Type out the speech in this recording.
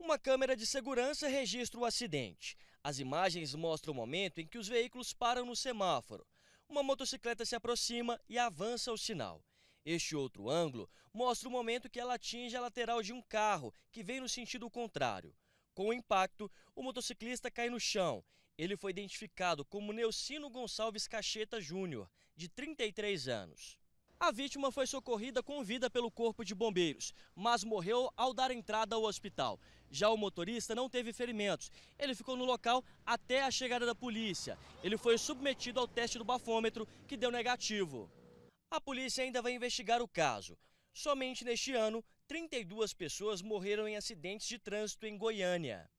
Uma câmera de segurança registra o acidente. As imagens mostram o momento em que os veículos param no semáforo. Uma motocicleta se aproxima e avança o sinal. Este outro ângulo mostra o momento que ela atinge a lateral de um carro que vem no sentido contrário. Com o impacto, o motociclista cai no chão. Ele foi identificado como Neucino Gonçalves Cacheta Júnior, de 33 anos. A vítima foi socorrida com vida pelo Corpo de Bombeiros, mas morreu ao dar entrada ao hospital. Já o motorista não teve ferimentos. Ele ficou no local até a chegada da polícia. Ele foi submetido ao teste do bafômetro, que deu negativo. A polícia ainda vai investigar o caso. Somente neste ano, 32 pessoas morreram em acidentes de trânsito em Goiânia.